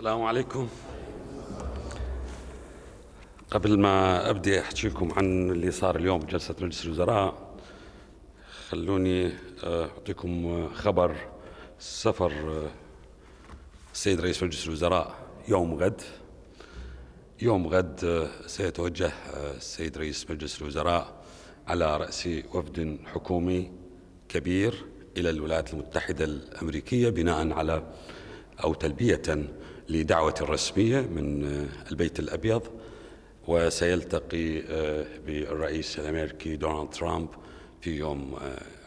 السلام عليكم قبل ما ابدا احكي لكم عن اللي صار اليوم بجلسه مجلس الوزراء خلوني آه، اعطيكم آه، خبر سفر آه، السيد رئيس مجلس الوزراء يوم غد يوم غد سيتوجه السيد رئيس مجلس الوزراء على راس وفد حكومي كبير الى الولايات المتحده الامريكيه بناء على او تلبيه لدعوة رسمية من آه، البيت الأبيض وسيلتقي آه، بالرئيس الأمريكي دونالد ترامب في يوم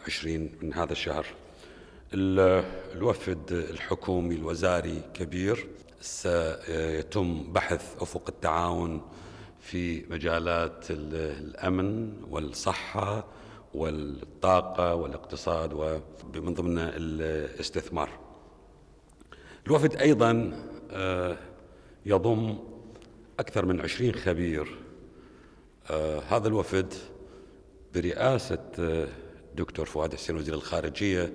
20 آه، من هذا الشهر الوفد الحكومي الوزاري كبير سيتم بحث أفق التعاون في مجالات الأمن والصحة والطاقة والاقتصاد ومن ضمنها الاستثمار الوفد أيضا آه، يضم أكثر من عشرين خبير آه، هذا الوفد برئاسة آه، دكتور فؤاد حسين وزير الخارجية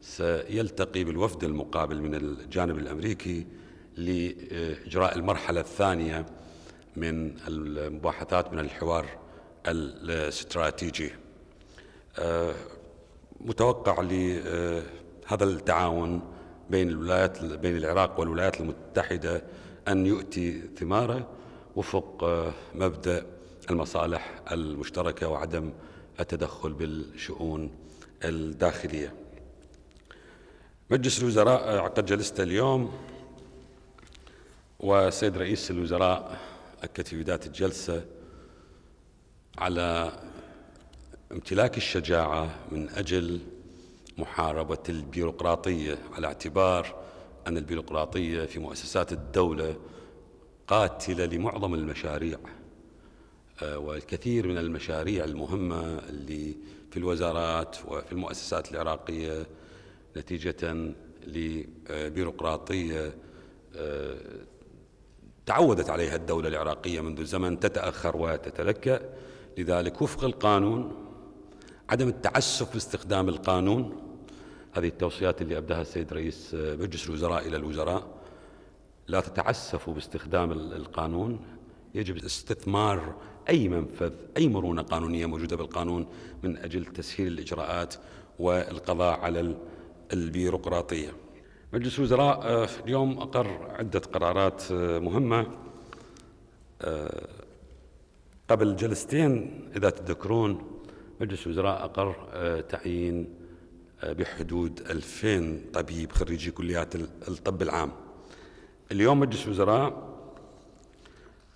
سيلتقي بالوفد المقابل من الجانب الأمريكي لإجراء المرحلة الثانية من المباحثات من الحوار الاستراتيجي متوقع لهذا التعاون بين الولايات بين العراق والولايات المتحده ان يؤتي ثماره وفق آه، مبدا المصالح المشتركه وعدم التدخل بالشؤون الداخليه. مجلس الوزراء عقد جلسته اليوم والسيد رئيس الوزراء اكد في بدايه الجلسه على امتلاك الشجاعه من اجل محاربة البيروقراطية على اعتبار أن البيروقراطية في مؤسسات الدولة قاتلة لمعظم المشاريع آه، والكثير من المشاريع المهمة اللي في الوزارات وفي المؤسسات العراقية نتيجة لبيروقراطية آه، تعودت عليها الدولة العراقية منذ زمن تتأخر وتتلكأ لذلك وفق القانون عدم التعسف باستخدام القانون هذه التوصيات اللي أبداها السيد رئيس مجلس الوزراء إلى الوزراء لا تتعسفوا باستخدام القانون يجب استثمار أي منفذ أي مرونة قانونية موجودة بالقانون من أجل تسهيل الإجراءات والقضاء على البيروقراطية مجلس الوزراء آه، اليوم أقر عدة قرارات آه، مهمة آه، قبل جلستين إذا تذكرون مجلس الوزراء أقر تعيين بحدود 2000 طبيب خريجي كليات الطب العام اليوم مجلس الوزراء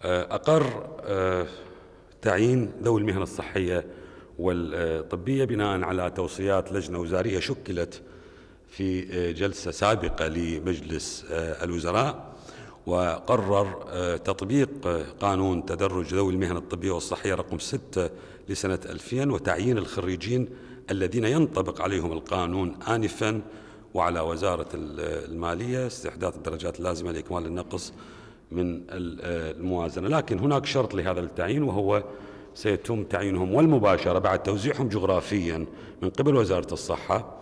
آه، أقر آه، تعيين ذوي المهن الصحية والطبية بناء على توصيات لجنة وزارية شكلت في آه، جلسة سابقة لمجلس الوزراء وقرر تطبيق قانون تدرج ذوي المهن الطبية والصحية رقم 6 لسنة 2000 وتعيين الخريجين الذين ينطبق عليهم القانون آنفا وعلى وزارة المالية استحداث الدرجات اللازمة لإكمال النقص من الموازنة لكن هناك شرط لهذا التعيين وهو سيتم تعيينهم والمباشرة بعد توزيعهم جغرافيا من قبل وزارة الصحة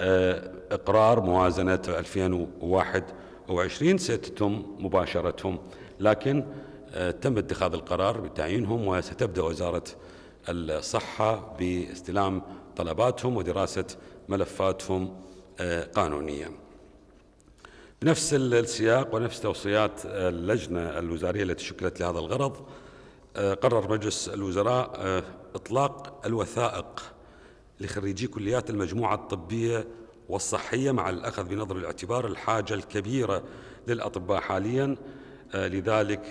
آه، إقرار موازنة 2021 ستتم مباشرتهم لكن آه، تم اتخاذ القرار بتعيينهم وستبدأ وزارة الصحة باستلام طلباتهم ودراسة ملفاتهم آه، قانونية بنفس السياق ونفس توصيات اللجنة الوزارية التي شكلت لهذا الغرض آه، قرر مجلس الوزراء آه، إطلاق الوثائق لخريجي كليات المجموعة الطبية والصحية مع الأخذ بنظر الاعتبار الحاجة الكبيرة للأطباء حاليا لذلك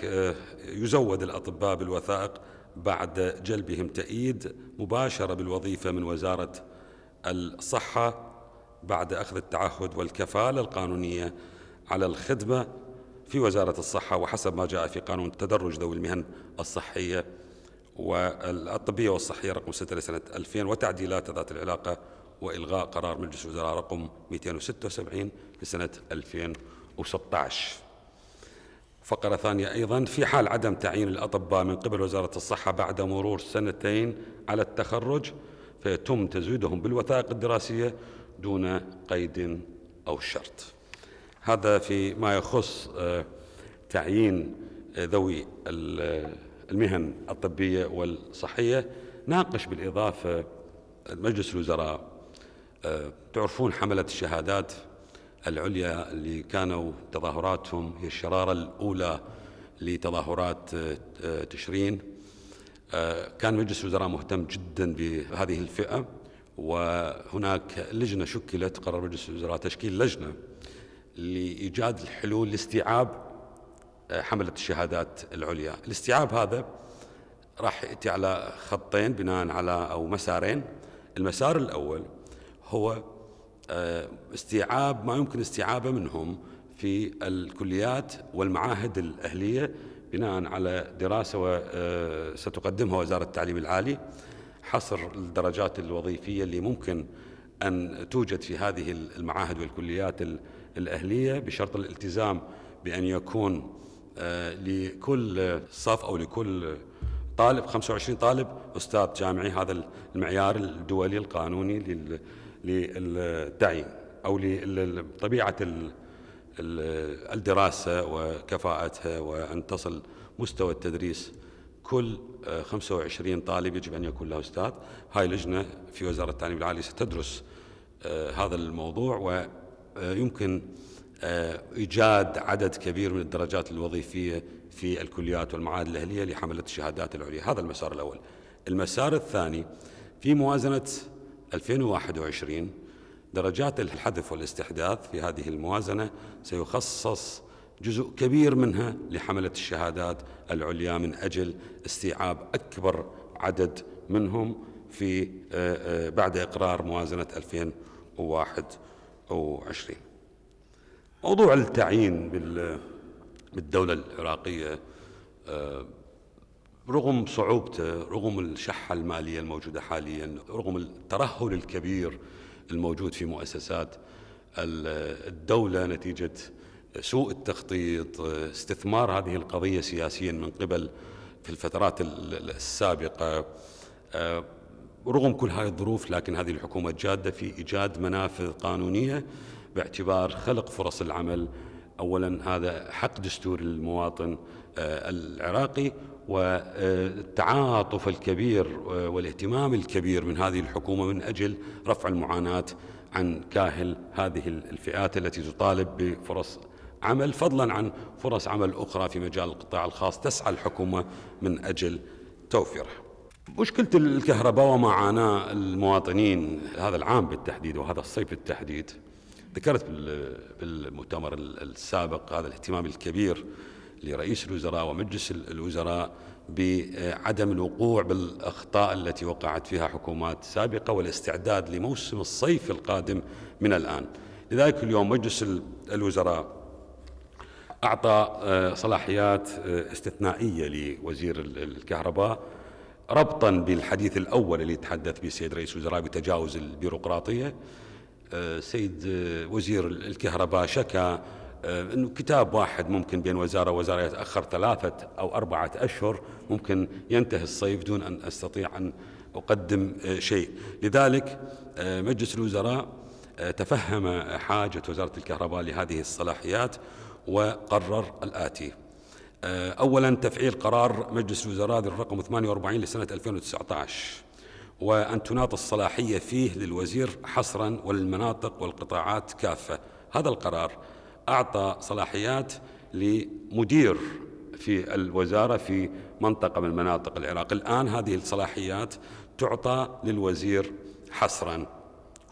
يزود الأطباء بالوثائق بعد جلبهم تأييد مباشرة بالوظيفة من وزارة الصحة بعد أخذ التعهد والكفالة القانونية على الخدمة في وزارة الصحة وحسب ما جاء في قانون تدرج ذوي المهن الصحية والطبية والصحية رقم 6 لسنة 2000 وتعديلات ذات العلاقة وإلغاء قرار مجلس الوزراء رقم 276 لسنة 2016 فقرة ثانية أيضا في حال عدم تعيين الأطباء من قبل وزارة الصحة بعد مرور سنتين على التخرج فيتم تزويدهم بالوثائق الدراسية دون قيد أو شرط هذا في ما يخص آه، تعيين آه، ذوي آه، المهن الطبية والصحية ناقش بالإضافة مجلس الوزراء تعرفون حملة الشهادات العليا اللي كانوا تظاهراتهم هي الشرارة الأولى لتظاهرات آه، تشرين آه، كان مجلس الوزراء مهتم جدا بهذه الفئة وهناك لجنة شكلت قرر مجلس الوزراء تشكيل لجنة لإيجاد الحلول لاستيعاب آه، حملة الشهادات العليا الاستيعاب هذا راح يأتي على خطين بناء على أو مسارين المسار الأول هو آه، استيعاب ما يمكن استيعابه منهم في الكليات والمعاهد الأهلية بناء على دراسة آه، ستقدمها وزارة التعليم العالي حصر الدرجات الوظيفية اللي ممكن أن توجد في هذه المعاهد والكليات الأهلية بشرط الالتزام بأن يكون آه، لكل صف أو لكل طالب 25 طالب أستاذ جامعي هذا المعيار الدولي القانوني لل للتعيين أو لطبيعة الدراسة وكفاءتها وأن تصل مستوى التدريس كل 25 آه، طالب يجب أن يكون له أستاذ هاي لجنة في وزارة التعليم العالي ستدرس آه، هذا الموضوع ويمكن آه، إيجاد عدد كبير من الدرجات الوظيفية في الكليات والمعاهد الأهلية لحملة الشهادات العليا هذا المسار الأول المسار الثاني في موازنة 2021 درجات الحذف والاستحداث في هذه الموازنة سيخصص جزء كبير منها لحملة الشهادات العليا من أجل استيعاب أكبر عدد منهم في آه، آه، بعد إقرار موازنة 2021 موضوع التعيين بالدولة العراقية آه، رغم صعوبته رغم الشحة المالية الموجودة حاليا رغم الترهل الكبير الموجود في مؤسسات الدولة نتيجة سوء التخطيط استثمار هذه القضية سياسيا من قبل في الفترات السابقة آه، رغم كل هذه الظروف لكن هذه الحكومة جادة في إيجاد منافذ قانونية باعتبار خلق فرص العمل أولا هذا حق دستور للمواطن آه، العراقي والتعاطف الكبير آه، والاهتمام الكبير من هذه الحكومة من أجل رفع المعاناة عن كاهل هذه الفئات التي تطالب بفرص عمل فضلا عن فرص عمل أخرى في مجال القطاع الخاص تسعى الحكومة من أجل توفيرها مشكلة الكهرباء وما عاناه المواطنين هذا العام بالتحديد وهذا الصيف بالتحديد ذكرت بالمؤتمر السابق هذا الاهتمام الكبير لرئيس الوزراء ومجلس الوزراء بعدم الوقوع بالاخطاء التي وقعت فيها حكومات سابقه والاستعداد لموسم الصيف القادم من الان. لذلك اليوم مجلس الوزراء اعطى آه، صلاحيات آه، استثنائيه لوزير الكهرباء ربطا بالحديث الاول اللي تحدث به السيد رئيس الوزراء بتجاوز البيروقراطيه آه، سيد وزير الكهرباء شكا آه، انه كتاب واحد ممكن بين وزاره ووزاره يتاخر ثلاثه او اربعه اشهر ممكن ينتهي الصيف دون ان استطيع ان اقدم آه، شيء، لذلك آه، مجلس الوزراء تفهم حاجه وزاره الكهرباء لهذه الصلاحيات وقرر الاتي. اولا تفعيل قرار مجلس الوزراء الرقم 48 لسنه 2019 وأن تناط الصلاحية فيه للوزير حصرا وللمناطق والقطاعات كافة هذا القرار أعطى صلاحيات لمدير في الوزارة في منطقة من مناطق العراق الآن هذه الصلاحيات تعطى للوزير حصرا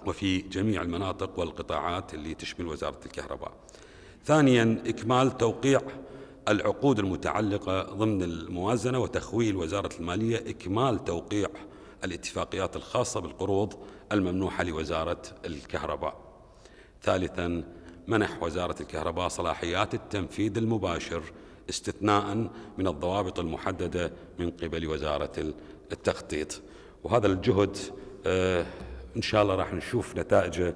وفي جميع المناطق والقطاعات اللي تشمل وزارة الكهرباء ثانيا إكمال توقيع العقود المتعلقة ضمن الموازنة وتخويل وزارة المالية إكمال توقيع الاتفاقيات الخاصة بالقروض الممنوحة لوزارة الكهرباء ثالثا منح وزارة الكهرباء صلاحيات التنفيذ المباشر استثناء من الضوابط المحددة من قبل وزارة التخطيط وهذا الجهد آه، إن شاء الله راح نشوف نتائجه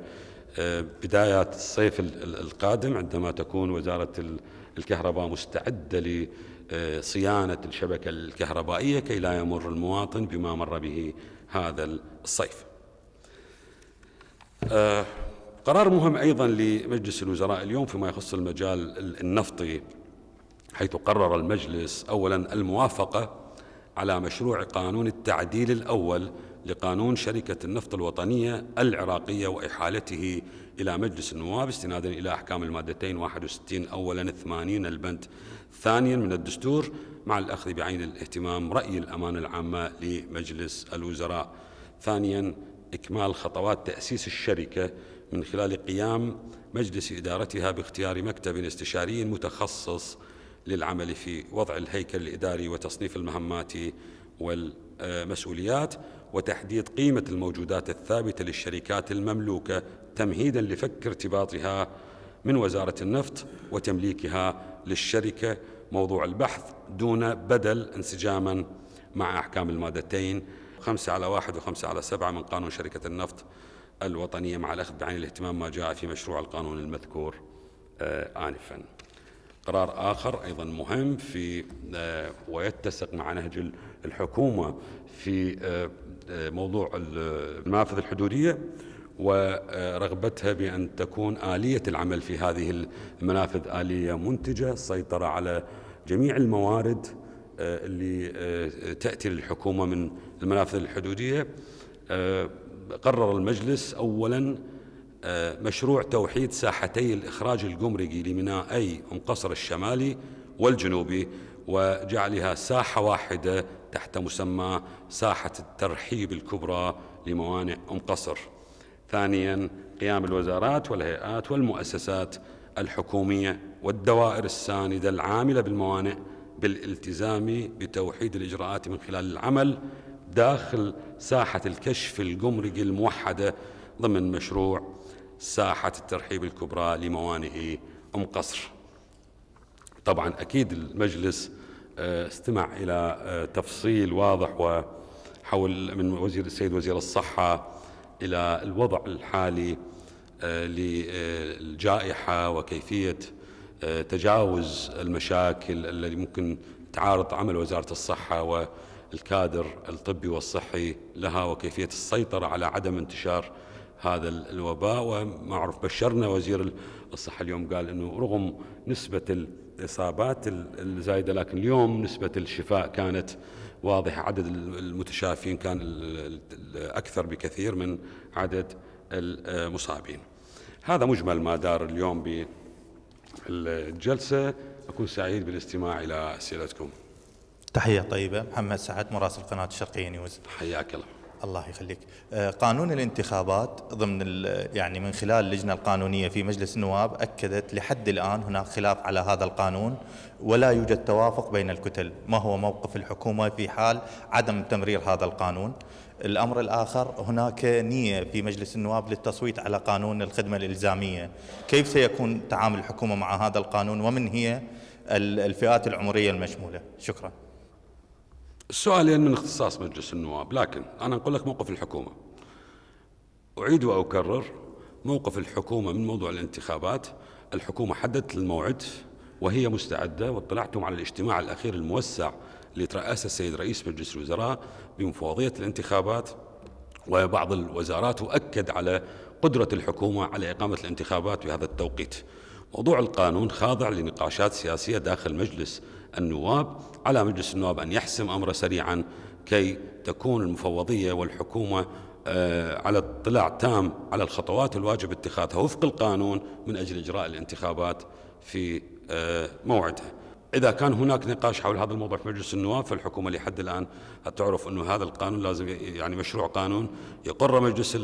آه، بدايات الصيف القادم عندما تكون وزارة الكهرباء مستعدة لصيانة الشبكة الكهربائية كي لا يمر المواطن بما مر به هذا الصيف. آه، قرار مهم أيضا لمجلس الوزراء اليوم فيما يخص المجال النفطي حيث قرر المجلس أولا الموافقة على مشروع قانون التعديل الأول لقانون شركة النفط الوطنية العراقية وإحالته إلى مجلس النواب استنادا إلى أحكام المادتين 61 أولا 80 البند ثانيا من الدستور مع الأخذ بعين الاهتمام رأي الأمانة العامة لمجلس الوزراء ثانيا إكمال خطوات تأسيس الشركة من خلال قيام مجلس إدارتها باختيار مكتب استشاري متخصص للعمل في وضع الهيكل الإداري وتصنيف المهمات والمسؤوليات وتحديد قيمة الموجودات الثابتة للشركات المملوكة تمهيدا لفك ارتباطها من وزارة النفط وتمليكها للشركة موضوع البحث دون بدل انسجاما مع أحكام المادتين خمسة على واحد وخمسة على سبعة من قانون شركة النفط الوطنية مع الأخذ بعين الاهتمام ما جاء في مشروع القانون المذكور آه، آنفا قرار آخر أيضا مهم في آه، ويتسق مع نهج الحكومة في آه، موضوع المنافذ الحدودية ورغبتها بأن تكون آلية العمل في هذه المنافذ آلية منتجة سيطرة على جميع الموارد آه، اللي آه، تأتي للحكومة من المنافذ الحدودية آه، قرر المجلس أولا مشروع توحيد ساحتي الإخراج الجمركي لميناء أم قصر الشمالي والجنوبي وجعلها ساحة واحدة تحت مسمى ساحة الترحيب الكبرى لموانئ أم قصر ثانيا قيام الوزارات والهيئات والمؤسسات الحكومية والدوائر الساندة العاملة بالموانئ بالالتزام بتوحيد الإجراءات من خلال العمل داخل ساحة الكشف الجمركي الموحدة ضمن مشروع ساحة الترحيب الكبرى لموانئ أم قصر طبعا أكيد المجلس آه، استمع إلى آه، تفصيل واضح وحول من وزير السيد وزير الصحة إلى الوضع الحالي آه، للجائحة وكيفية تجاوز المشاكل التي ممكن تعارض عمل وزارة الصحة والكادر الطبي والصحي لها وكيفية السيطرة على عدم انتشار هذا الوباء وما أعرف بشرنا وزير الصحة اليوم قال أنه رغم نسبة الإصابات الزايدة لكن اليوم نسبة الشفاء كانت واضحة عدد المتشافين كان أكثر بكثير من عدد المصابين هذا مجمل ما دار اليوم الجلسة أكون سعيد بالاستماع إلى أسئلتكم تحية طيبة محمد سعد مراسل قناة الشرقية نيوز حياك الله الله يخليك آه، قانون الانتخابات ضمن يعني من خلال اللجنة القانونية في مجلس النواب أكدت لحد الآن هناك خلاف على هذا القانون ولا يوجد توافق بين الكتل ما هو موقف الحكومة في حال عدم تمرير هذا القانون الأمر الآخر هناك نية في مجلس النواب للتصويت على قانون الخدمة الإلزامية كيف سيكون تعامل الحكومة مع هذا القانون ومن هي الفئات العمرية المشمولة شكرا السؤالين يعني من اختصاص مجلس النواب لكن أنا أقول لك موقف الحكومة أعيد وأكرر موقف الحكومة من موضوع الانتخابات الحكومة حددت الموعد وهي مستعدة واطلعتم على الاجتماع الأخير الموسع ترأسها السيد رئيس مجلس الوزراء بمفوضية الانتخابات وبعض الوزارات وأكد على قدرة الحكومة على إقامة الانتخابات بهذا التوقيت موضوع القانون خاضع لنقاشات سياسية داخل مجلس النواب على مجلس النواب أن يحسم أمره سريعا كي تكون المفوضية والحكومة آه، على اطلاع تام على الخطوات الواجب اتخاذها وفق القانون من أجل إجراء الانتخابات في آه، موعدها إذا كان هناك نقاش حول هذا الموضوع في مجلس النواب فالحكومة لحد الآن تعرف أنه هذا القانون لازم يعني مشروع قانون يقر مجلس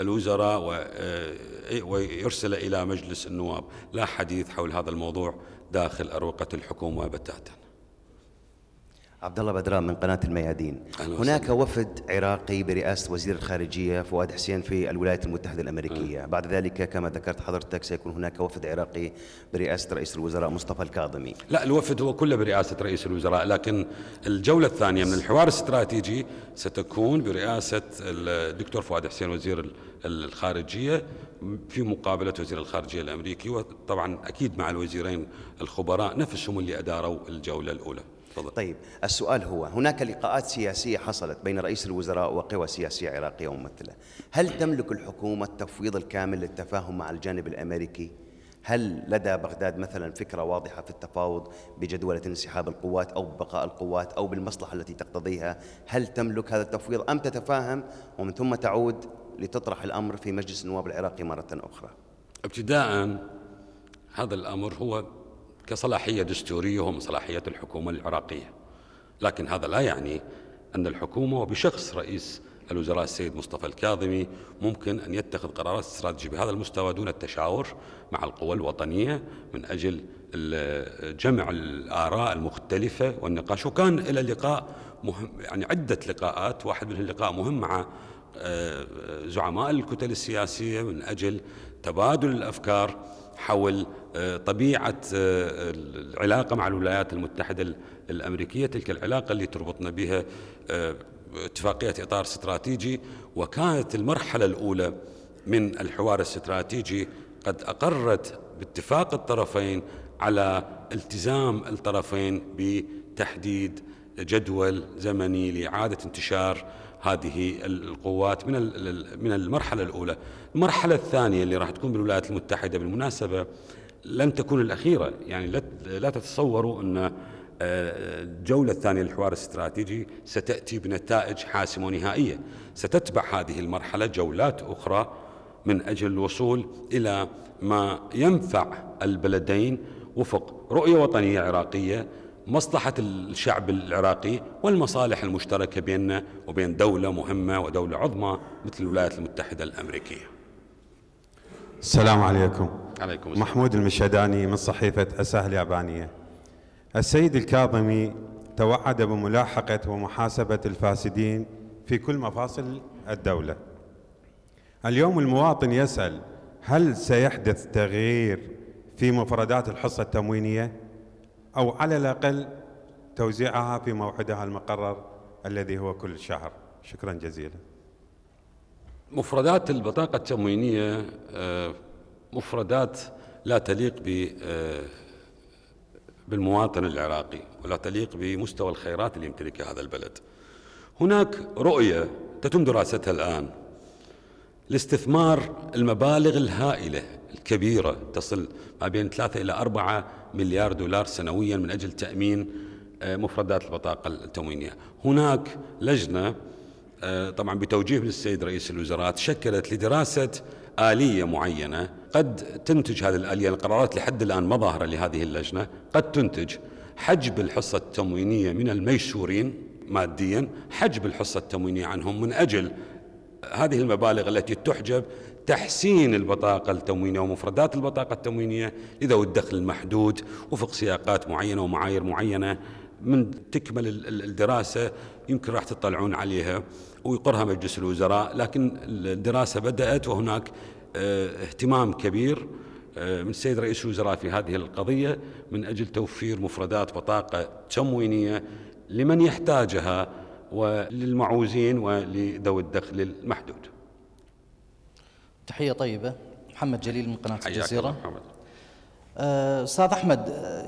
الوزراء آه، ويرسل إلى مجلس النواب لا حديث حول هذا الموضوع داخل أروقة الحكومة بتاتا عبد الله بدران من قناه الميادين هناك وسهلا. وفد عراقي برئاسه وزير الخارجيه فؤاد حسين في الولايات المتحده الامريكيه أه. بعد ذلك كما ذكرت حضرتك سيكون هناك وفد عراقي برئاسه رئيس الوزراء مصطفى الكاظمي لا الوفد هو كله برئاسه رئيس الوزراء لكن الجوله الثانيه من الحوار الاستراتيجي ستكون برئاسه الدكتور فؤاد حسين وزير الخارجيه في مقابله وزير الخارجيه الامريكي وطبعا اكيد مع الوزيرين الخبراء نفسهم اللي اداروا الجوله الاولى فضل. طيب السؤال هو هناك لقاءات سياسية حصلت بين رئيس الوزراء وقوى سياسية عراقية وممثلة هل تملك الحكومة التفويض الكامل للتفاهم مع الجانب الأمريكي؟ هل لدى بغداد مثلا فكرة واضحة في التفاوض بجدولة انسحاب القوات أو بقاء القوات أو بالمصلحة التي تقتضيها هل تملك هذا التفويض أم تتفاهم ومن ثم تعود لتطرح الأمر في مجلس النواب العراقي مرة أخرى ابتداء هذا الأمر هو كصلاحية دستورية هم صلاحية الحكومة العراقية لكن هذا لا يعني أن الحكومة وبشخص رئيس الوزراء السيد مصطفى الكاظمي ممكن أن يتخذ قرارات استراتيجية بهذا المستوى دون التشاور مع القوى الوطنية من أجل جمع الآراء المختلفة والنقاش وكان إلى لقاء مهم يعني عدة لقاءات واحد من اللقاء مهم مع آه، زعماء الكتل السياسية من أجل تبادل الأفكار حول آه، طبيعة آه، العلاقة مع الولايات المتحدة الأمريكية تلك العلاقة اللي تربطنا بها آه، اتفاقية إطار استراتيجي وكانت المرحلة الأولى من الحوار الاستراتيجي قد أقرت باتفاق الطرفين على التزام الطرفين بتحديد جدول زمني لإعادة انتشار هذه القوات من من المرحله الاولى. المرحله الثانيه اللي راح تكون بالولايات المتحده بالمناسبه لن تكون الاخيره، يعني لا تتصوروا ان آه، الجوله الثانيه للحوار الاستراتيجي ستاتي بنتائج حاسمه ونهائيه، ستتبع هذه المرحله جولات اخرى من اجل الوصول الى ما ينفع البلدين وفق رؤيه وطنيه عراقيه مصلحة الشعب العراقي والمصالح المشتركة بيننا وبين دولة مهمة ودولة عظمى مثل الولايات المتحدة الأمريكية السلام عليكم عليكم السلام. محمود المشهداني من صحيفة أساه اليابانية السيد الكاظمي توعد بملاحقة ومحاسبة الفاسدين في كل مفاصل الدولة اليوم المواطن يسأل هل سيحدث تغيير في مفردات الحصة التموينية؟ أو على الأقل توزيعها في موعدها المقرر الذي هو كل شهر شكرا جزيلا مفردات البطاقة التموينية آه، مفردات لا تليق آه، بالمواطن العراقي ولا تليق بمستوى الخيرات اللي يمتلكها هذا البلد هناك رؤية تتم دراستها الآن لاستثمار المبالغ الهائلة الكبيرة تصل ما بين ثلاثة إلى أربعة مليار دولار سنويا من أجل تأمين آه، مفردات البطاقة التموينية هناك لجنة آه، طبعا بتوجيه من السيد رئيس الوزراء شكلت لدراسة آلية معينة قد تنتج هذه الآلية القرارات لحد الآن ما ظاهرة لهذه اللجنة قد تنتج حجب الحصة التموينية من الميسورين ماديا حجب الحصة التموينية عنهم من أجل هذه المبالغ التي تحجب تحسين البطاقة التموينية ومفردات البطاقة التموينية لذوي الدخل المحدود وفق سياقات معينة ومعايير معينة من تكمل الدراسة يمكن راح تطلعون عليها ويقرها مجلس الوزراء لكن الدراسة بدأت وهناك آه، اهتمام كبير آه، من السيد رئيس الوزراء في هذه القضية من أجل توفير مفردات بطاقة تموينية لمن يحتاجها وللمعوزين ولذوي الدخل المحدود تحية طيبة محمد جليل من قناة الجزيرة آه، أستاذ أحمد آه،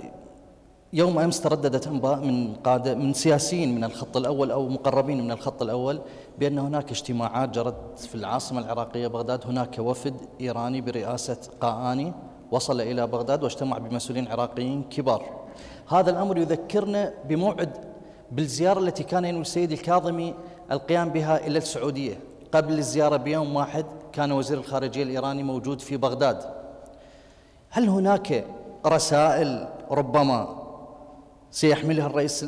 يوم أمس ترددت أنباء من قادة من سياسيين من الخط الأول أو مقربين من الخط الأول بأن هناك اجتماعات جرت في العاصمة العراقية بغداد هناك وفد إيراني برئاسة قاآني وصل إلى بغداد واجتمع بمسؤولين عراقيين كبار هذا الأمر يذكرنا بموعد بالزيارة التي كان ينوي السيد الكاظمي القيام بها إلى السعودية قبل الزيارة بيوم واحد كان وزير الخارجية الإيراني موجود في بغداد هل هناك رسائل ربما سيحملها الرئيس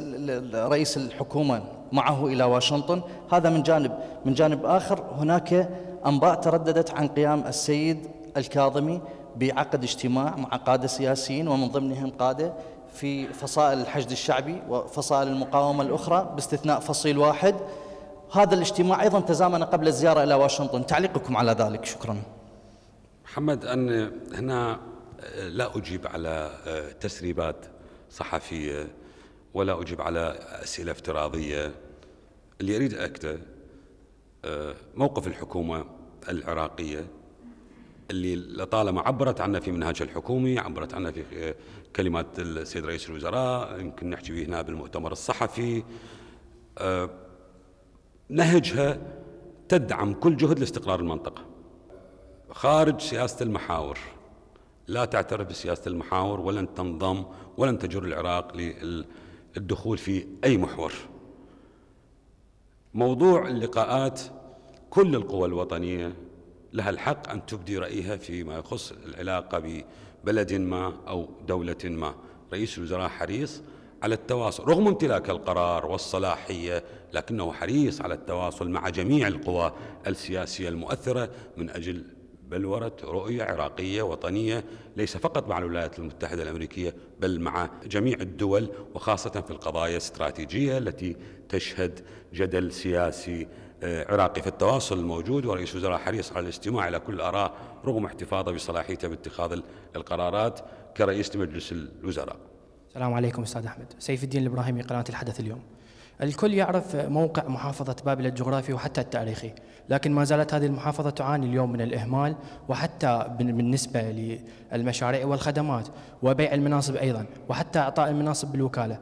رئيس الحكومة معه إلى واشنطن هذا من جانب من جانب آخر هناك أنباء ترددت عن قيام السيد الكاظمي بعقد اجتماع مع قادة سياسيين ومن ضمنهم قادة في فصائل الحشد الشعبي وفصائل المقاومة الأخرى باستثناء فصيل واحد هذا الاجتماع أيضا تزامن قبل الزيارة إلى واشنطن تعليقكم على ذلك شكرا محمد أن هنا آه، لا أجيب على آه، تسريبات صحفية ولا أجيب على أسئلة افتراضية اللي أريد أكده آه، موقف الحكومة العراقية اللي لطالما عبرت عنه في منهاج الحكومي عبرت عنه في كلمات السيد رئيس الوزراء يمكن نحكي به هنا بالمؤتمر الصحفي آه، نهجها تدعم كل جهد لاستقرار المنطقة خارج سياسة المحاور لا تعترف بسياسة المحاور ولن تنضم ولن تجر العراق للدخول في أي محور موضوع اللقاءات كل القوى الوطنية لها الحق أن تبدي رأيها فيما يخص العلاقة ببلد ما أو دولة ما رئيس الوزراء حريص على التواصل رغم امتلاك القرار والصلاحية لكنه حريص على التواصل مع جميع القوى السياسية المؤثرة من أجل بلورة رؤية عراقية وطنية ليس فقط مع الولايات المتحدة الأمريكية بل مع جميع الدول وخاصة في القضايا الاستراتيجية التي تشهد جدل سياسي عراقي في التواصل الموجود ورئيس الوزراء حريص على الاستماع إلى كل الآراء رغم احتفاظه بصلاحيته باتخاذ القرارات كرئيس لمجلس الوزراء السلام عليكم أستاذ أحمد سيف الدين الإبراهيمي قناة الحدث اليوم الكل يعرف موقع محافظة بابل الجغرافي وحتى التاريخي لكن ما زالت هذه المحافظة تعاني اليوم من الإهمال وحتى بالنسبة للمشاريع والخدمات وبيع المناصب أيضا وحتى إعطاء المناصب بالوكالة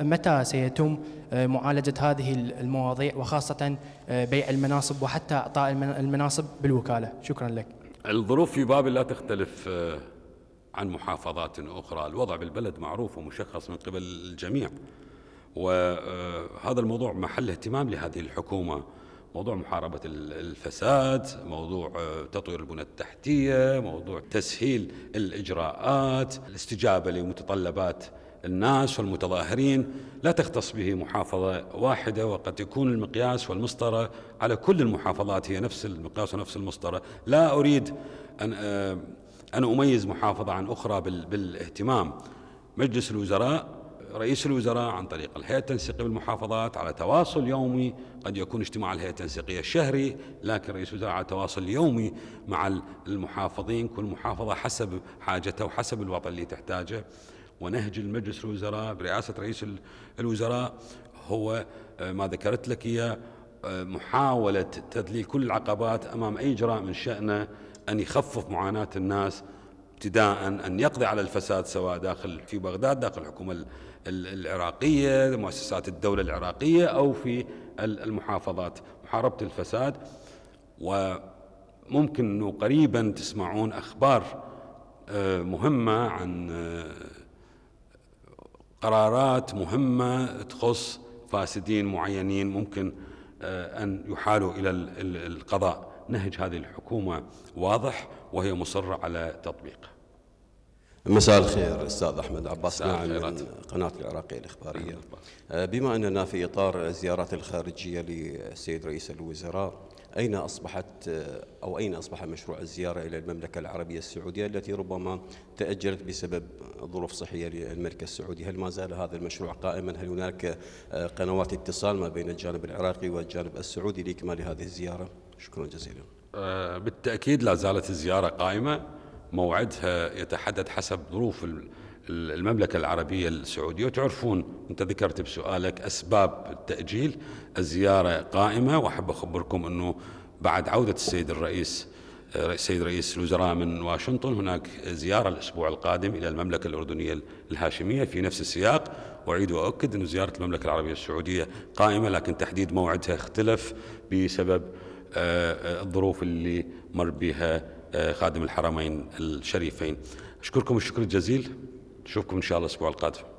متى سيتم آه، معالجة هذه المواضيع وخاصة آه، بيع المناصب وحتى إعطاء المناصب بالوكالة شكرا لك الظروف في بابل لا تختلف آه، عن محافظات أخرى الوضع بالبلد معروف ومشخص من قبل الجميع وهذا الموضوع محل اهتمام لهذه الحكومة موضوع محاربة الفساد موضوع آه، تطوير البنى التحتية موضوع تسهيل الإجراءات الاستجابة لمتطلبات الناس والمتظاهرين لا تختص به محافظة واحدة وقد يكون المقياس والمسطرة على كل المحافظات هي نفس المقياس ونفس المسطرة لا أريد أن آه، أن أميز محافظة عن أخرى بالاهتمام مجلس الوزراء رئيس الوزراء عن طريق الهيئة التنسيقية بالمحافظات على تواصل يومي قد يكون اجتماع الهيئة التنسيقية الشهري لكن رئيس الوزراء على تواصل يومي مع المحافظين كل محافظة حسب حاجته وحسب الوطن اللي تحتاجه ونهج المجلس الوزراء برئاسة رئيس الوزراء هو آه، ما ذكرت لك إياه آه، محاولة تذليل كل العقبات أمام أي إجراء من شأنه أن يخفف معاناة الناس ابتداء أن يقضي على الفساد سواء داخل في بغداد داخل الحكومة العراقية مؤسسات الدولة العراقية أو في المحافظات محاربة الفساد وممكن أنه قريبا تسمعون أخبار آه، مهمة عن آه، قرارات مهمة تخص فاسدين معينين ممكن آه، أن يحالوا إلى القضاء نهج هذه الحكومة واضح وهي مصرة على تطبيقه مساء الخير استاذ احمد عباس ناعم من قناه العراقيه الاخباريه آه، بما اننا في اطار الزيارات الخارجيه للسيد رئيس الوزراء اين اصبحت آه، او اين اصبح مشروع الزياره الى المملكه العربيه السعوديه التي ربما تاجلت بسبب ظروف صحيه للملك السعودي هل ما زال هذا المشروع قائما هل هناك آه، قنوات اتصال ما بين الجانب العراقي والجانب السعودي لاكمال هذه الزياره شكرا جزيلا بالتاكيد لا زالت الزياره قائمه موعدها يتحدد حسب ظروف المملكة العربية السعودية وتعرفون أنت ذكرت بسؤالك أسباب التأجيل الزيارة قائمة وأحب أخبركم أنه بعد عودة السيد الرئيس السيد آه، رئيس الوزراء من واشنطن هناك زيارة الأسبوع القادم إلى المملكة الأردنية الهاشمية في نفس السياق وأعيد وأؤكد أن زيارة المملكة العربية السعودية قائمة لكن تحديد موعدها اختلف بسبب آه، آه، الظروف اللي مر بها خادم الحرمين الشريفين أشكركم الشكر الجزيل نشوفكم إن شاء الله الأسبوع القادم